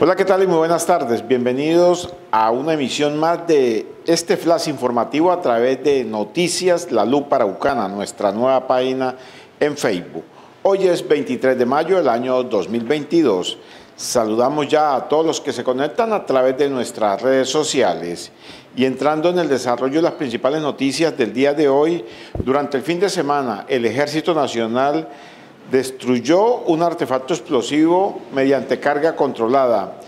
Hola, ¿qué tal y muy buenas tardes? Bienvenidos a una emisión más de este flash informativo a través de Noticias La Luz Paraucana, nuestra nueva página en Facebook. Hoy es 23 de mayo del año 2022. Saludamos ya a todos los que se conectan a través de nuestras redes sociales. Y entrando en el desarrollo de las principales noticias del día de hoy, durante el fin de semana, el Ejército Nacional destruyó un artefacto explosivo mediante carga controlada.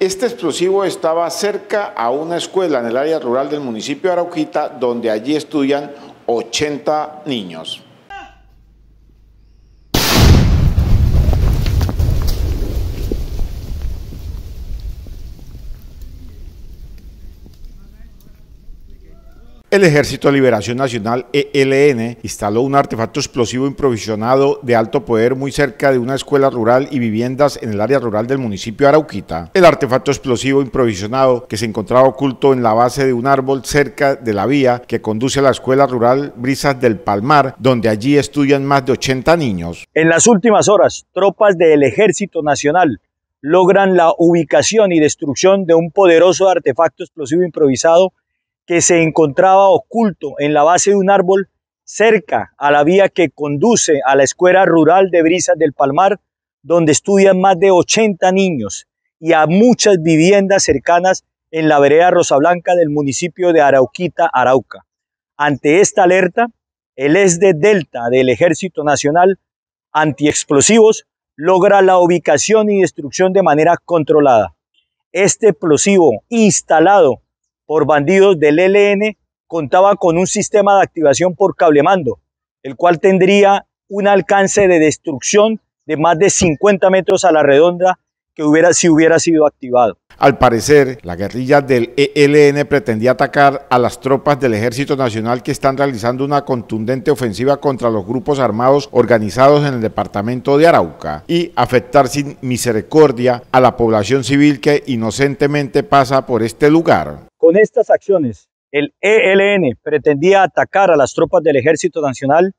Este explosivo estaba cerca a una escuela en el área rural del municipio de Araujita, donde allí estudian 80 niños. El Ejército de Liberación Nacional, ELN, instaló un artefacto explosivo improvisado de alto poder muy cerca de una escuela rural y viviendas en el área rural del municipio de Arauquita. El artefacto explosivo improvisado que se encontraba oculto en la base de un árbol cerca de la vía que conduce a la escuela rural Brisas del Palmar, donde allí estudian más de 80 niños. En las últimas horas, tropas del Ejército Nacional logran la ubicación y destrucción de un poderoso artefacto explosivo improvisado que se encontraba oculto en la base de un árbol cerca a la vía que conduce a la escuela rural de Brisas del Palmar, donde estudian más de 80 niños y a muchas viviendas cercanas en la vereda Rosa Blanca del municipio de Arauquita, Arauca. Ante esta alerta, el ESDE Delta del Ejército Nacional Antiexplosivos logra la ubicación y destrucción de manera controlada. Este explosivo instalado por bandidos del ELN contaba con un sistema de activación por cablemando, el cual tendría un alcance de destrucción de más de 50 metros a la redonda que hubiera, si hubiera sido activado. Al parecer, la guerrilla del ELN pretendía atacar a las tropas del Ejército Nacional que están realizando una contundente ofensiva contra los grupos armados organizados en el departamento de Arauca y afectar sin misericordia a la población civil que inocentemente pasa por este lugar. Con estas acciones, el ELN pretendía atacar a las tropas del Ejército Nacional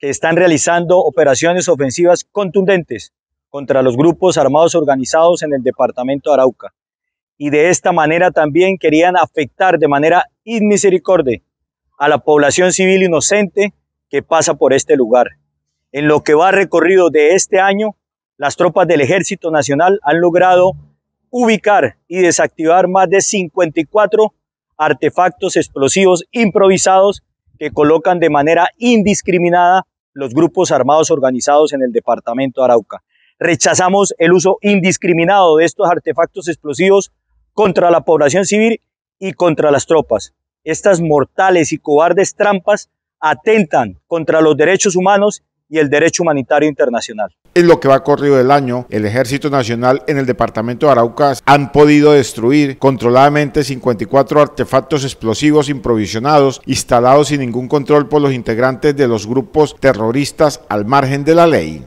que están realizando operaciones ofensivas contundentes contra los grupos armados organizados en el departamento de Arauca. Y de esta manera también querían afectar de manera inmisericorde a la población civil inocente que pasa por este lugar. En lo que va recorrido de este año, las tropas del Ejército Nacional han logrado ubicar y desactivar más de 54 artefactos explosivos improvisados que colocan de manera indiscriminada los grupos armados organizados en el departamento de Arauca. Rechazamos el uso indiscriminado de estos artefactos explosivos contra la población civil y contra las tropas. Estas mortales y cobardes trampas atentan contra los derechos humanos y el derecho humanitario internacional. En lo que va corrido del año, el Ejército Nacional en el departamento de Araucas han podido destruir controladamente 54 artefactos explosivos improvisionados instalados sin ningún control por los integrantes de los grupos terroristas al margen de la ley.